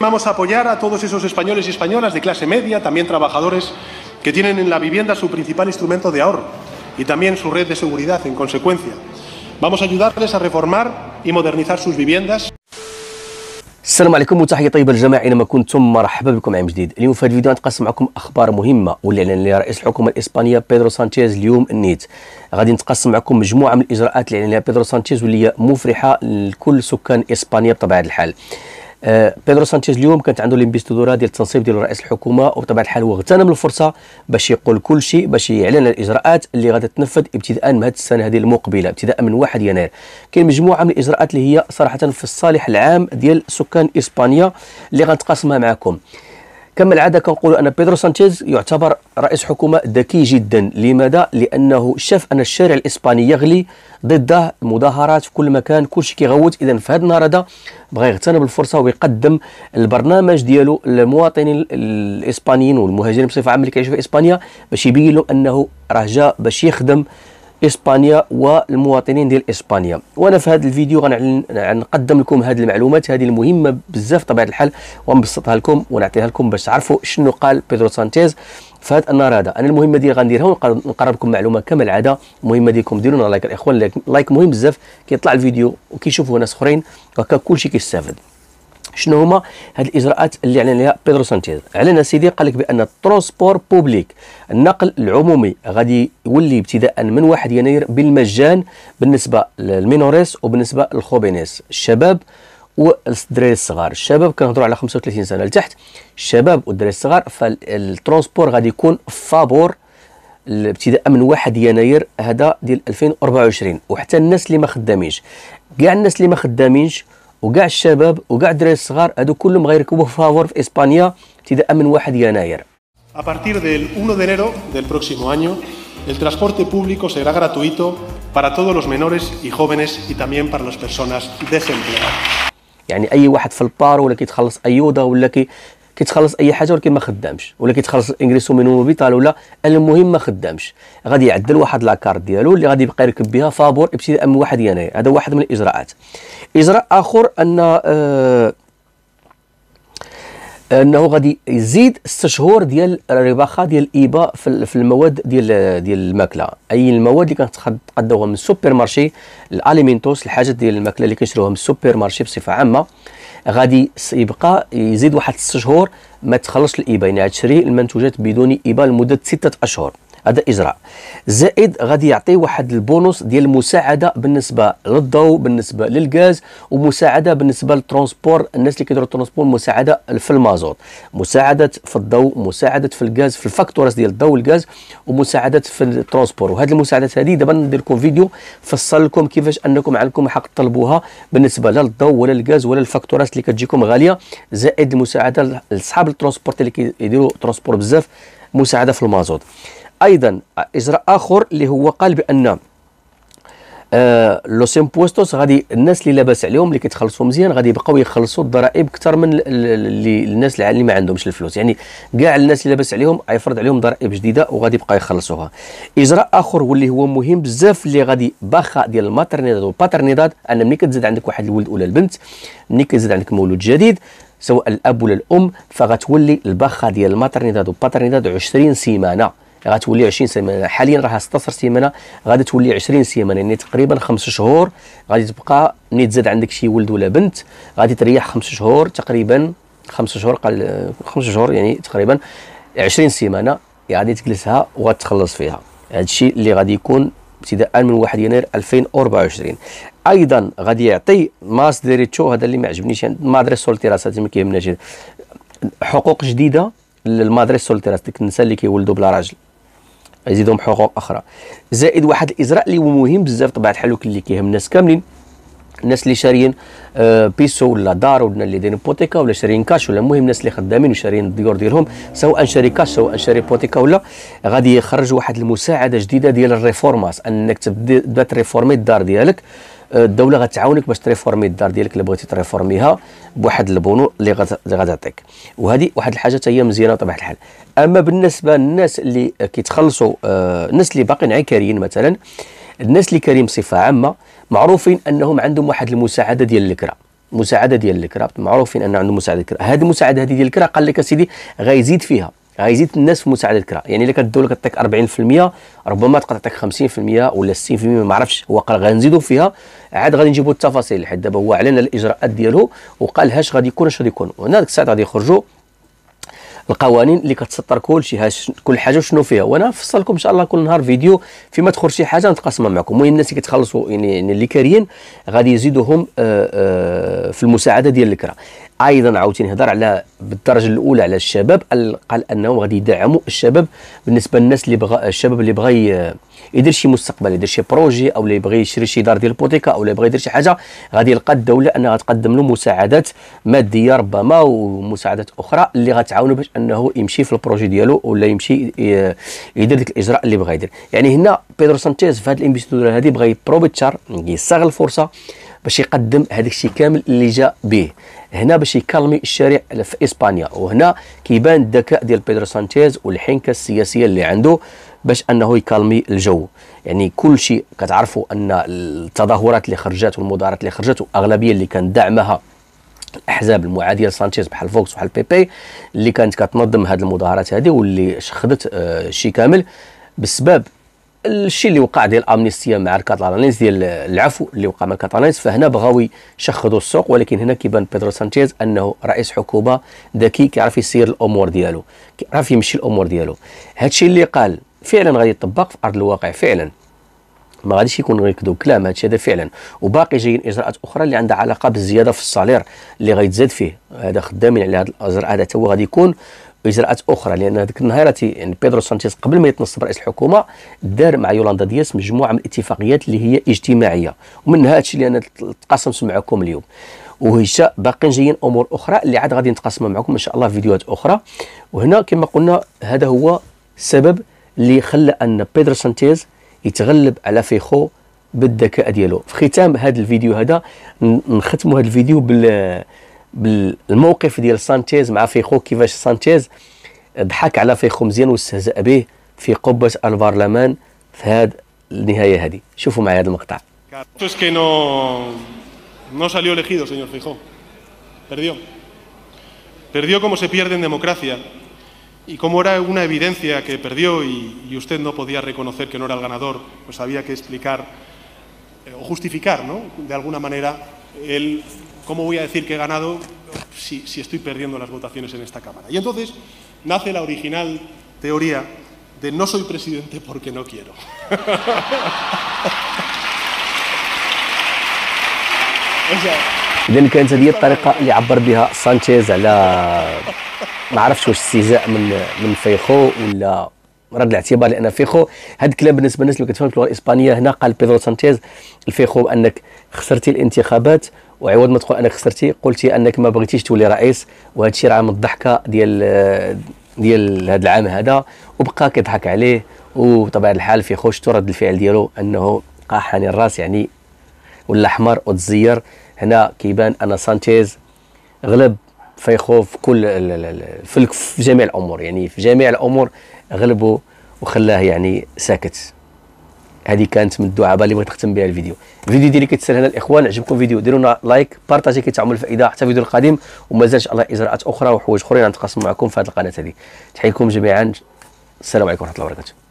Vamos a apoyar a todos esos españoles y españolas de clase media, también trabajadores, que tienen en la vivienda su principal instrumento de ahorro y también su red de seguridad en consecuencia. Vamos a ayudarles a reformar y modernizar sus viviendas. السلام عليكم وتحية طيبة للجميع أينما كنتم مرحبا بكم عام جديد اليوم في هذا الفيديو غنتقاسم معكم أخبار مهمة واللي أعلن عليها رئيس الحكومة الإسبانية بيدرو سانشيز اليوم النيت غادي نتقاسم معكم مجموعة من الإجراءات اللي أعلن عليها بيدرو سانشيز واللي هي مفرحة لكل سكان إسبانيا بطبيعة الحال آه بيدرو سانشيز اليوم كانت عنده الامبستدوره ديال التنصيب ديال رئيس الحكومه وبطبيعه الحال هو اغتنم الفرصه باش يقول كل شيء باش يعلن الاجراءات اللي غادي تنفذ ابتداء من هذه السنه هذه المقبله ابتداء من 1 يناير كاين مجموعه من الاجراءات اللي هي صراحه في الصالح العام ديال سكان اسبانيا اللي غنتقاسمها معكم كما العادة كنقول أن بيدرو سانشيز يعتبر رئيس حكومة ذكي جدا لماذا؟ لأنه شاف أن الشارع الإسباني يغلي ضده مظاهرات في كل مكان كل شيء كيغوت إذا في هذا النهار هذا بغى يغتنم الفرصة ويقدم البرنامج ديالو للمواطنين الإسبانيين والمهاجرين بصفة عامة اللي كيعيشوا في إسبانيا باش يبين لهم أنه راه جا باش يخدم اسبانيا والمواطنين ديال اسبانيا وانا في هذا الفيديو غنقدم لكم هذه المعلومات هذه المهمه بزاف طبيعه الحال ونبسطها لكم ونعطيها لكم باش تعرفوا شنو قال بيدرو سانتيز في هذا النهار هذا انا المهمه ديالي غنديرها ونقرب لكم معلومه كما العاده المهمه ديالكم ديروا لايك الاخوان لايك مهم بزاف كيطلع الفيديو وكيشوفوه ناس اخرين وهكا كلشي كيستافد شنو هما هاد الاجراءات اللي اعلن عليها بيدرو سانتيز اعلن سيدي قال لك بان الترونسبور بوبليك النقل العمومي غادي يولي ابتداء من 1 يناير بالمجان بالنسبه للمينوريس وبالنسبه للخوبينيس الشباب والدراري الصغار الشباب كنهضروا على 35 سنه لتحت الشباب والدراري الصغار فالترونسبور غادي يكون فابور ابتداء من 1 يناير هذا ديال 2024 وحتى الناس اللي ما خدامينش كاع الناس اللي ما خدامينش وكاع الشباب وكاع الدراري الصغار هادو كلهم غيركبوا فافور في اسبانيا ابتداء من 1 يناير A partir del 1 de enero del próximo año, el transporte público será gratuito para todos los menores y jóvenes y también para las personas desempleadas. يعني اي واحد في البار ولا كيتخلص ايوده ولا كي كيتخلص اي حاجه ولكن ما خدامش ولا كيتخلص الانجليسو مينومو فيتال ولا المهم ما خدامش غادي يعدل واحد لاكارت ديالو اللي غادي يبقى يركب بها فابور ابتداء من 1 يناير هذا واحد من الاجراءات اجراء اخر ان آه، انه غادي يزيد 6 شهور ديال الرباخه ديال الايبا في المواد ديال ديال الماكله اي المواد اللي كنتقدوها من السوبر مارشي الاليمنتوس الحاجات ديال الماكله اللي كنشروها من السوبر مارشي بصفه عامه غادي يبقى يزيد واحد 6 شهور ما تخلصش الايبا يعني عاد شري المنتوجات بدون ايبا لمده 6 اشهر هذا اجراء زائد غادي يعطي واحد البونص ديال المساعده بالنسبه للضوء بالنسبه للغاز ومساعده بالنسبه للترونسبور الناس اللي كيديروا الترونسبور مساعده في المازوت مساعده في الضوء مساعده في الغاز في الفاكتورز ديال الضوء والغاز ومساعده في الترونسبور وهذه المساعدات هذه دابا ندير لكم فيديو فصل لكم كيفاش انكم عندكم حق تطلبوها بالنسبه لا للضوء ولا الغاز ولا الفاكتورات اللي كتجيكم غاليه زائد المساعده لاصحاب الترونسبور اللي كيديروا ترونسبور بزاف مساعده في المازوت ايضا اجراء اخر اللي هو قال بان آه لو سيمبوستوس غادي الناس اللي لاباس عليهم اللي كيتخلصوا مزيان غادي يبقاو يخلصوا الضرائب اكثر من اللي الناس اللي ما عندهمش الفلوس يعني كاع الناس اللي لاباس عليهم غيفرض عليهم ضرائب جديده وغادي يبقى يخلصوها اجراء اخر واللي هو مهم بزاف اللي غادي باخا ديال الماترنيداد والباترنيداد ان ملي كتزاد عندك واحد الولد ولا البنت ملي كيزاد عندك مولود جديد سواء الاب ولا الام فغتولي الباخه ديال الماترنيداد والباترنيداد 20 سيمانه غتولي 20 سيمانه حاليا راها 16 سيمانه غادي تولي 20 سيمانه يعني تقريبا خمس شهور غادي تبقى ملي تزاد عندك شي ولد ولا بنت غادي تريح خمس شهور تقريبا خمس شهور قال خمس شهور يعني تقريبا 20 سيمانه غادي تجلسها وغتخلص فيها هذا الشيء اللي غادي يكون ابتداء من 1 يناير 2024 ايضا غادي يعطي ماس ديريتشو هذا اللي ما عجبنيش يعني مادريس سول تيراسات ما كيهمناش حقوق جديده للمادريس سول تيراس ديك النساء اللي كيولدوا بلا راجل يزيدهم حقوق اخرى زائد واحد الازراء اللي هو مهم بزاف طبعا الحال اللي كيهم الناس كاملين الناس اللي شاريين آه، بيسو ولا دار ولا اللي دايرين بوتيكا ولا شاريين كاش ولا المهم الناس اللي خدامين وشاريين الديور ديالهم سواء شاري كاش سواء شاري بوتيكا ولا غادي يخرج واحد المساعده جديده ديال الريفورماس انك تبدا تريفورمي الدار ديالك آه، الدوله غتعاونك باش تريفورمي الدار ديالك اللي بغيتي تريفورميها بواحد البونو اللي غتعطيك وهذه واحد الحاجه حتى هي مزيانه بطبيعه الحال اما بالنسبه للناس اللي كيتخلصوا آه، الناس اللي باقيين عكاريين مثلا الناس اللي كريم صفه عامه معروفين انهم عندهم واحد المساعده ديال الكره مساعده ديال الكره معروفين ان عندهم مساعده الكره هذه المساعده هذه ديال الكره قال لك سيدي غيزيد فيها غيزيد الناس في مساعده الكره يعني الا كالدوله كتعطيك 40% ربما تقدر تعطيك 50% ولا 60% ما عرفش هو قال غنزيدوا فيها عاد غادي نجيبوا التفاصيل حيت دابا هو اعلن الاجراءات ديالو وقال هاش غادي يكون اش غادي يكون وهنا ديك الساعه غادي يخرجوا القوانين اللي كتسطر كل شيء كل حاجه شنو فيها وانا نفصل لكم ان شاء الله كل نهار فيديو فيما تخرج شي حاجه نتقاسمها معكم المهم الناس اللي كتخلصوا يعني،, يعني اللي كاريين غادي يزيدوهم آه، آه، في المساعده ديال الكرا ايضا عاوتاني هضر على بالدرجه الاولى على الشباب قال انهم غادي يدعموا الشباب بالنسبه للناس اللي بغى الشباب اللي بغى يدير شي مستقبل يدير شي بروجي او اللي يبغي يشري شي دار ديال البوتيكا او اللي يبغي يدير شي حاجه غادي يلقى الدوله انها تقدم له مساعدات ماديه ربما ومساعدات اخرى اللي غتعاونه باش انه يمشي في البروجي ديالو ولا يمشي يدير ديك الاجراء اللي بغى يدير يعني هنا بيدرو سانتيز في هذه الانفستور هذه بغى يبروبيتشار يستغل الفرصه باش يقدم هذاك الشيء كامل اللي جا به هنا باش يكالمي الشارع في اسبانيا وهنا كيبان الذكاء ديال بيدرو سانشيز والحنكه السياسيه اللي عنده باش انه يكالمي الجو يعني كل شيء كتعرفوا ان التظاهرات اللي خرجت والمظاهرات اللي خرجت والاغلبيه اللي كان دعمها الاحزاب المعاديه لسانشيز بحال فوكس وحال بي بي اللي كانت كتنظم هذه المظاهرات هذه واللي شخدت الشيء آه، شيء كامل بسبب الشيء اللي وقع ديال الامنيستيا مع الكاتالانيز ديال العفو اللي وقع مع الكاتالانيز فهنا بغاو يشخذوا السوق ولكن هنا كيبان بيدرو سانشيز انه رئيس حكومه ذكي كيعرف يسير الامور ديالو كيعرف يمشي الامور ديالو هادشي اللي قال فعلا غادي يطبق في ارض الواقع فعلا ما غاديش يكون غير كذوب كلام هادشي هذا فعلا وباقي جايين اجراءات اخرى اللي عندها علاقه بالزياده في الصالير اللي غيتزاد فيه هذا خدامين على هذا الاجر هذا هو غادي يكون اجراءات اخرى لان هذيك النهار يعني بيدرو سانشيز قبل ما يتنصب رئيس الحكومه دار مع يولاندا دياس مجموعه من الاتفاقيات اللي هي اجتماعيه ومنها هادشي اللي انا تقاسمت معكم اليوم وهشا باقيين جايين امور اخرى اللي عاد غادي نتقاسمها معكم ان شاء الله في فيديوهات اخرى وهنا كما قلنا هذا هو السبب اللي خلى ان بيدرو سانتيز يتغلب على فيخو بالذكاء ديالو في ختام هذا الفيديو هذا نختموا هذا الفيديو بال بالموقف ديال سانتيز مع فيخو كيفاش سانتيز ضحك على فيخو مزيان واستهزأ به في قبة البرلمان في هذا النهاية هذه شوفوا معي هذا المقطع no salió elegido, señor Fijó. Perdió. Perdió como se pierde en democracia. Y como era una evidencia que perdió y, usted no podía reconocer que no era el ganador, pues había que explicar eh, o justificar, ¿no? De alguna manera, el cómo voy a decir que he ganado si, estoy perdiendo las votaciones en esta Cámara. Y entonces nace la original teoría de no soy presidente porque no quiero. ما عرفتش واش استهزاء من من فيخو ولا رد الاعتبار لان فيخو هذا الكلام بالنسبه للناس اللي كتفهم في اللغه الاسبانيه هنا قال بيدرو سانتيز الفيخو انك خسرتي الانتخابات وعوض ما تقول انك خسرتي قلتي انك ما بغيتيش تولي رئيس وهذا الشيء راه من الضحكه ديال ديال هذا العام هذا وبقى كيضحك عليه وطبيعه الحال في خوش رد الفعل ديالو انه قاحني الراس يعني ولا حمر وتزير هنا كيبان ان سانتيز غلب فيخوف في كل في, في جميع الامور يعني في جميع الامور غلبه وخلاه يعني ساكت هذه كانت من الدعابه اللي بغيت نختم بها الفيديو الفيديو ديالي كيتسال هنا الاخوان عجبكم الفيديو ديروا لنا لايك بارطاجي كيتعمل الفائده حتى الفيديو القادم ومازال ان شاء الله اجراءات اخرى وحوايج اخرين نتقاسم معكم في هذه القناه هذه تحييكم جميعا السلام عليكم ورحمه الله وبركاته